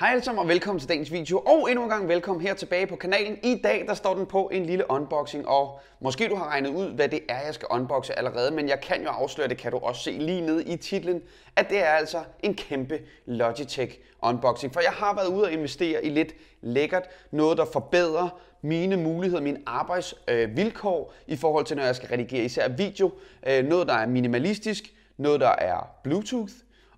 Hej alle sammen og velkommen til dagens video, og endnu en gang velkommen her tilbage på kanalen. I dag der står den på en lille unboxing, og måske du har regnet ud, hvad det er, jeg skal unboxe allerede, men jeg kan jo afsløre, det kan du også se lige nede i titlen, at det er altså en kæmpe Logitech unboxing. For jeg har været ude og investere i lidt lækkert, noget der forbedrer mine muligheder, mine arbejdsvilkår i forhold til, når jeg skal redigere især video. Øh, noget, der er minimalistisk, noget, der er Bluetooth,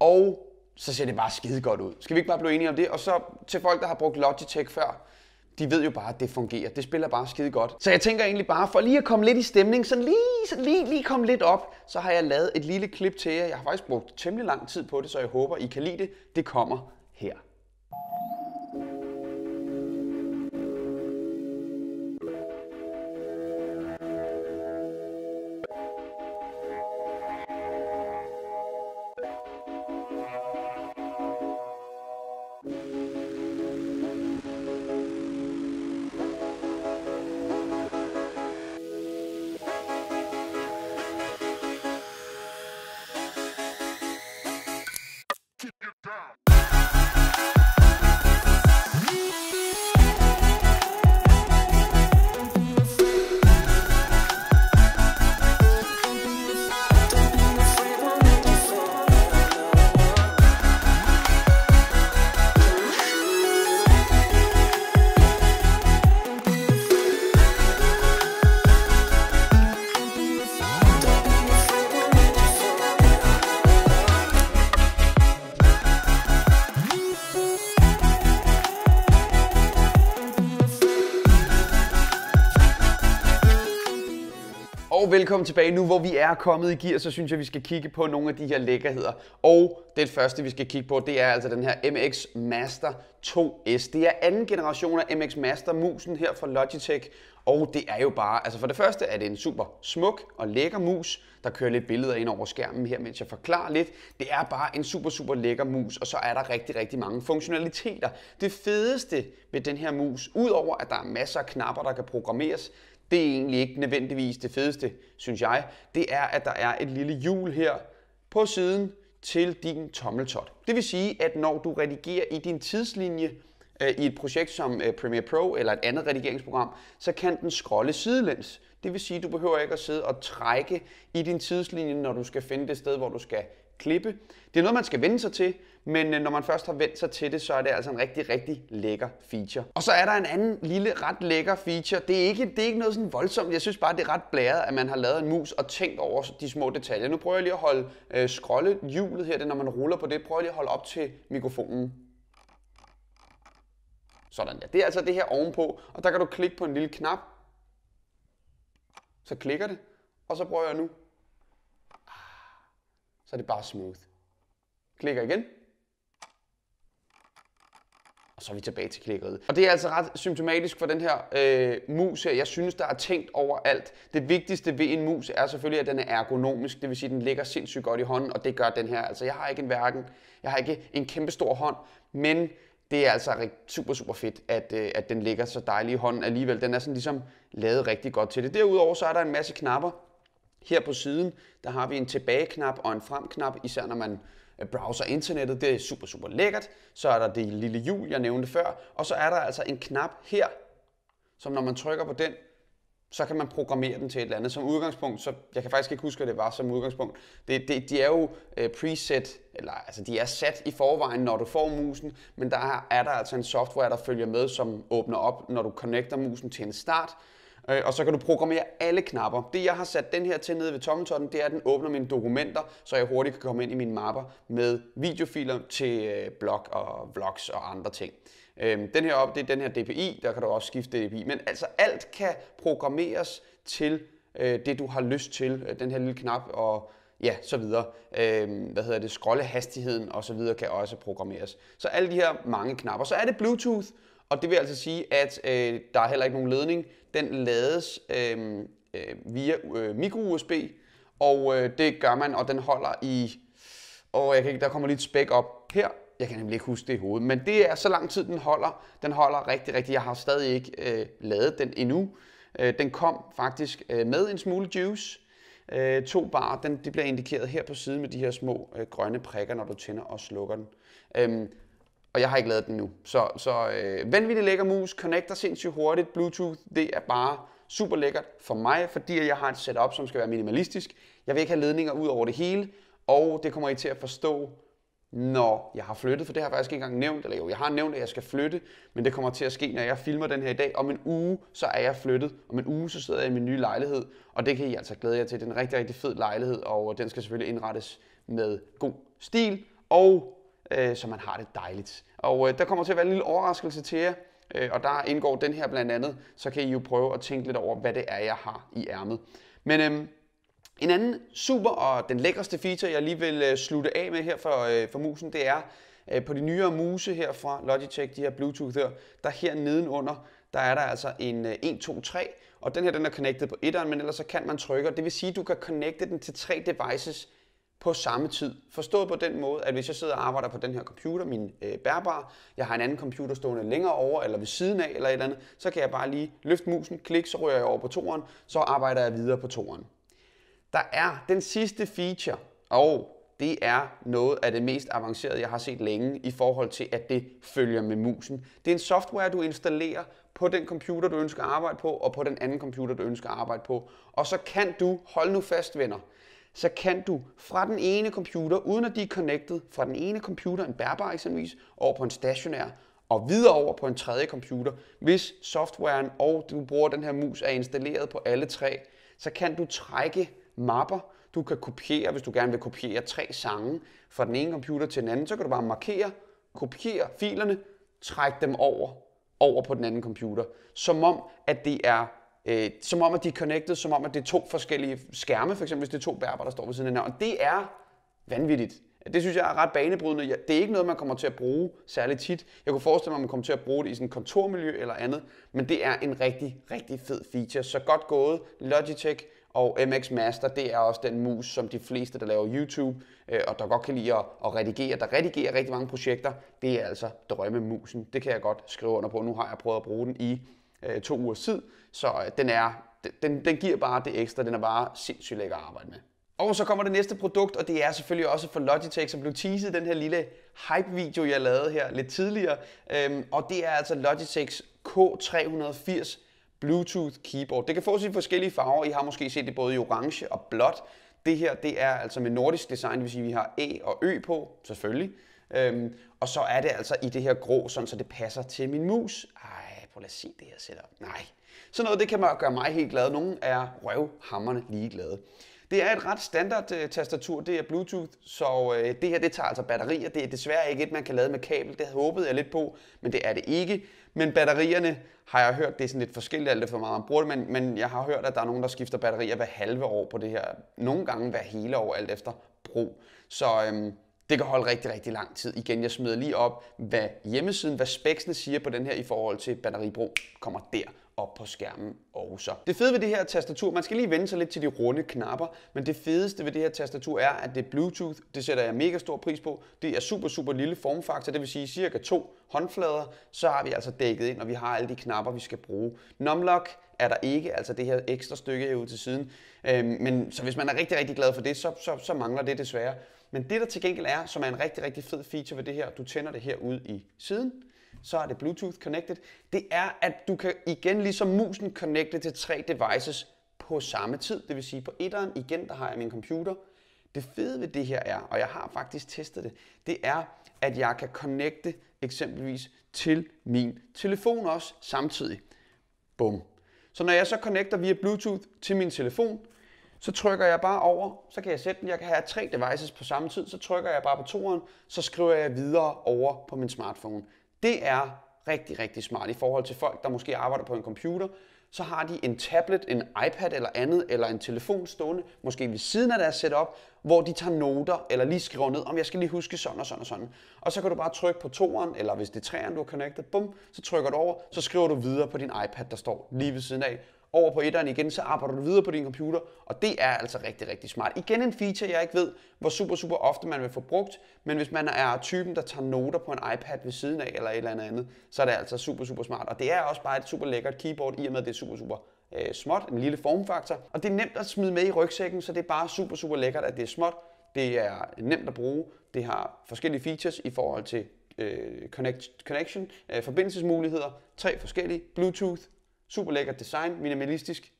og så ser det bare skide godt ud. Skal vi ikke bare blive enige om det? Og så til folk, der har brugt Logitech før, de ved jo bare, at det fungerer. Det spiller bare skide godt. Så jeg tænker egentlig bare, for lige at komme lidt i stemning, så lige, så lige, lige komme lidt op, så har jeg lavet et lille klip til jer. Jeg har faktisk brugt temmelig lang tid på det, så jeg håber, I kan lide det. Det kommer her. og velkommen tilbage nu, hvor vi er kommet i gear, så synes jeg, vi skal kigge på nogle af de her lækkerheder. Og det første, vi skal kigge på, det er altså den her MX Master 2S. Det er anden generation af MX Master musen her fra Logitech, og det er jo bare, altså for det første er det en super smuk og lækker mus, der kører lidt billeder ind over skærmen her, mens jeg forklarer lidt. Det er bare en super, super lækker mus, og så er der rigtig, rigtig mange funktionaliteter. Det fedeste ved den her mus, udover at der er masser af knapper, der kan programmeres, det er egentlig ikke nødvendigvis det fedeste, synes jeg. Det er, at der er et lille hjul her på siden til din tommeltot. Det vil sige, at når du redigerer i din tidslinje øh, i et projekt som øh, Premiere Pro eller et andet redigeringsprogram, så kan den scrolle sidelæns. Det vil sige, at du behøver ikke at sidde og trække i din tidslinje, når du skal finde det sted, hvor du skal klippe. Det er noget, man skal vende sig til, men øh, når man først har vendt sig til det, så er det altså en rigtig, rigtig lækker feature. Og så er der en anden lille, ret lækker feature. Det er ikke, det er ikke noget sådan voldsomt. Jeg synes bare, det er ret blæret, at man har lavet en mus og tænkt over de små detaljer. Nu prøver jeg lige at holde øh, scrolle hjulet her, det, når man ruller på det. Prøver jeg lige at holde op til mikrofonen. Sådan der. Det er altså det her ovenpå, og der kan du klikke på en lille knap. Så klikker det, og så prøver jeg nu så er det bare smooth. Klikker igen. Og så er vi tilbage til klikkeret. Og det er altså ret symptomatisk for den her øh, mus her. Jeg synes, der er tænkt over alt. Det vigtigste ved en mus er selvfølgelig, at den er ergonomisk. Det vil sige, at den ligger sindssygt godt i hånden, og det gør den her. Altså, jeg har ikke en hverken. Jeg har ikke en kæmpe stor hånd, men det er altså super, super fedt, at, øh, at den ligger så dejligt i hånden alligevel. Den er sådan ligesom lavet rigtig godt til det. Derudover så er der en masse knapper, her på siden, der har vi en tilbageknap og en fremknap, især når man øh, browser internettet. Det er super, super lækkert. Så er der det lille hjul, jeg nævnte før. Og så er der altså en knap her, som når man trykker på den, så kan man programmere den til et eller andet. Som udgangspunkt, så jeg kan faktisk ikke huske, hvad det var som udgangspunkt. Det, det, de er jo øh, preset, eller altså de er sat i forvejen, når du får musen, men der er, er der altså en software, der følger med, som åbner op, når du connecter musen til en start, Øh, og så kan du programmere alle knapper. Det jeg har sat den her til nede ved tommeltotten, det er, at den åbner mine dokumenter, så jeg hurtigt kan komme ind i mine mapper med videofiler til øh, blog og vlogs og andre ting. Øh, den her op, det er den her DPI, der kan du også skifte DPI, men altså alt kan programmeres til øh, det, du har lyst til, øh, den her lille knap og ja, så videre. Øhm, hvad hedder det, scrollehastigheden og så videre kan også programmeres. Så alle de her mange knapper. Så er det Bluetooth, og det vil altså sige, at øh, der er heller ikke nogen ledning. Den lades øh, øh, via øh, micro-USB, og øh, det gør man, og den holder i... Og jeg kan ikke, der kommer lige et spæk op her. Jeg kan nemlig ikke huske det i hovedet, men det er så lang tid, den holder. Den holder rigtig, rigtig. Jeg har stadig ikke øh, lavet den endnu. Øh, den kom faktisk øh, med en smule juice. Øh, to bar, den, det bliver indikeret her på siden med de her små øh, grønne prikker, når du tænder og slukker den. Øhm, og jeg har ikke lavet den nu. Så, så øh, vanvittigt lækker mus, connecter sindssygt hurtigt, Bluetooth, det er bare super lækkert for mig, fordi jeg har et setup, som skal være minimalistisk. Jeg vil ikke have ledninger ud over det hele, og det kommer I til at forstå, når jeg har flyttet, for det har jeg faktisk ikke engang nævnt, eller jo, jeg har nævnt, at jeg skal flytte, men det kommer til at ske, når jeg filmer den her i dag. Om en uge, så er jeg flyttet. Om en uge, så sidder jeg i min nye lejlighed, og det kan I altså glæde jer til. Det er en rigtig, rigtig fed lejlighed, og den skal selvfølgelig indrettes med god stil, og øh, så man har det dejligt. Og øh, der kommer til at være en lille overraskelse til jer, øh, og der indgår den her blandt andet, så kan I jo prøve at tænke lidt over, hvad det er, jeg har i ærmet. Men øhm, en anden super og den lækreste feature, jeg lige vil øh, slutte af med her for, øh, for musen, det er øh, på de nyere muse her fra Logitech, de her Bluetooth her, der her nedenunder, der er der altså en 1, 2, 3, og den her den er connected på 1'eren, men ellers så kan man trykke, det vil sige, at du kan connecte den til tre devices på samme tid. Forstået på den måde, at hvis jeg sidder og arbejder på den her computer, min øh, bærbare, jeg har en anden computer stående længere over, eller ved siden af, eller et eller andet, så kan jeg bare lige løfte musen, klik, så rører jeg over på toren, så arbejder jeg videre på toren. Der er den sidste feature, og det er noget af det mest avancerede, jeg har set længe i forhold til, at det følger med musen. Det er en software, du installerer på den computer, du ønsker at arbejde på, og på den anden computer, du ønsker at arbejde på. Og så kan du, hold nu fast venner, så kan du fra den ene computer, uden at de er connected, fra den ene computer, en bærbar eksempelvis, over på en stationær, og videre over på en tredje computer, hvis softwaren og du bruger den her mus er installeret på alle tre, så kan du trække mapper, du kan kopiere, hvis du gerne vil kopiere tre sange fra den ene computer til den anden, så kan du bare markere, kopiere filerne, trække dem over, over på den anden computer. Som om, at det er øh, som om, at de er connected, som om, at det er to forskellige skærme, for eksempel hvis det er to bærbare, der står ved siden af hinanden. Og det er vanvittigt. Det synes jeg er ret banebrydende. Det er ikke noget, man kommer til at bruge særlig tit. Jeg kunne forestille mig, at man kommer til at bruge det i sådan et kontormiljø eller andet, men det er en rigtig, rigtig fed feature. Så godt gået, Logitech og MX Master, det er også den mus, som de fleste, der laver YouTube øh, og der godt kan lide at redigere, der redigerer rigtig mange projekter, det er altså drømmemusen. Det kan jeg godt skrive under på. Nu har jeg prøvet at bruge den i øh, to uger tid. Så øh, den, er, den, den giver bare det ekstra. Den er bare sindssygt lækker at arbejde med. Og så kommer det næste produkt, og det er selvfølgelig også fra Logitech, som blev teaset i den her lille hype-video, jeg lavede her lidt tidligere. Øhm, og det er altså Logitechs K380 Bluetooth keyboard. Det kan fås i forskellige farver. I har måske set det både i orange og blåt. Det her, det er altså med nordisk design, det vil sige, at vi har E og Ø på, selvfølgelig. Øhm, og så er det altså i det her grå, sådan så det passer til min mus. Ah, prøv at os se det her setup. Nej, sådan noget det kan gøre mig helt glad. Nogle er røvhammerne ligeglade. Det er et ret standard øh, tastatur, det er Bluetooth, så øh, det her det tager altså batterier. Det er desværre ikke et, man kan lade med kabel, det havde håbet jeg lidt på, men det er det ikke. Men batterierne har jeg hørt, det er sådan lidt forskelligt alt det for meget, man bruger det, men, men jeg har hørt, at der er nogen, der skifter batterier hver halve år på det her. Nogle gange hver hele år, alt efter brug. Så øhm, det kan holde rigtig, rigtig lang tid. Igen, jeg smider lige op, hvad hjemmesiden, hvad speksene siger på den her i forhold til batteribrug, kommer der op på skærmen også. Det fede ved det her tastatur, man skal lige vende sig lidt til de runde knapper, men det fedeste ved det her tastatur er, at det er Bluetooth, det sætter jeg mega stor pris på, det er super, super lille formfaktor, det vil sige cirka to håndflader, så har vi altså dækket ind, og vi har alle de knapper, vi skal bruge. Numlock er der ikke, altså det her ekstra stykke herude til siden, øhm, men så hvis man er rigtig, rigtig glad for det, så, så, så mangler det desværre. Men det der til gengæld er, som er en rigtig, rigtig fed feature ved det her, du tænder det her ud i siden, så er det Bluetooth connected, det er, at du kan igen ligesom musen connecte til tre devices på samme tid. Det vil sige på etteren igen, der har jeg min computer. Det fede ved det her er, og jeg har faktisk testet det, det er, at jeg kan connecte eksempelvis til min telefon også samtidig. Bum. Så når jeg så connecter via Bluetooth til min telefon, så trykker jeg bare over, så kan jeg sætte den. Jeg kan have tre devices på samme tid, så trykker jeg bare på toeren, så skriver jeg videre over på min smartphone. Det er rigtig, rigtig smart i forhold til folk, der måske arbejder på en computer. Så har de en tablet, en iPad eller andet, eller en telefon stående, måske ved siden af deres setup, hvor de tager noter eller lige skriver ned, om jeg skal lige huske sådan og sådan og sådan. Og så kan du bare trykke på toeren, eller hvis det er træeren, du har connectet, bum, så trykker du over, så skriver du videre på din iPad, der står lige ved siden af over på etteren igen, så arbejder du videre på din computer, og det er altså rigtig, rigtig smart. Igen en feature, jeg ikke ved, hvor super, super ofte man vil få brugt, men hvis man er typen, der tager noter på en iPad ved siden af eller et eller andet andet, så er det altså super, super smart. Og det er også bare et super lækkert keyboard, i og med at det er super, super øh, småt, en lille formfaktor. Og det er nemt at smide med i rygsækken, så det er bare super, super lækkert, at det er småt. Det er nemt at bruge. Det har forskellige features i forhold til øh, connect, connection, øh, forbindelsesmuligheder, tre forskellige, Bluetooth, Super lækkert design, minimalistisk.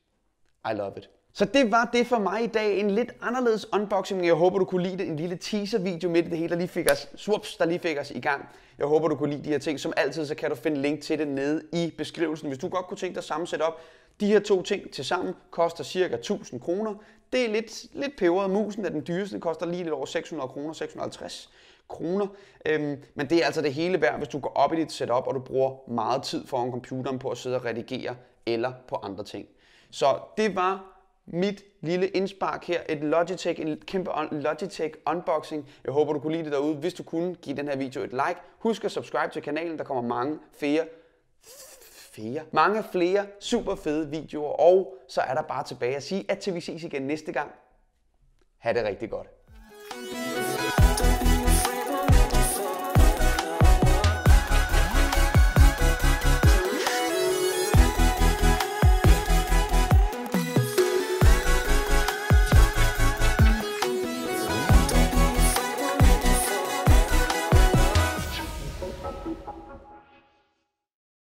I love it. Så det var det for mig i dag. En lidt anderledes unboxing. Jeg håber, du kunne lide det. En lille teaser-video midt i det hele, der lige fik os, swups, der lige fik os i gang. Jeg håber, du kunne lide de her ting. Som altid, så kan du finde link til det nede i beskrivelsen. Hvis du godt kunne tænke dig at sammensætte op, de her to ting til sammen koster cirka 1000 kroner. Det er lidt, lidt peberet. Musen er den dyreste, den koster lige lidt over 600 kroner, 650 kroner. Øhm, men det er altså det hele værd, hvis du går op i dit setup, og du bruger meget tid foran computeren på at sidde og redigere eller på andre ting. Så det var mit lille indspark her, et Logitech, en kæmpe Logitech unboxing. Jeg håber, du kunne lide det derude. Hvis du kunne, give den her video et like. Husk at subscribe til kanalen, der kommer mange flere, flere, mange flere super fede videoer. Og så er der bare tilbage at sige, at til vi ses igen næste gang. Ha' det rigtig godt.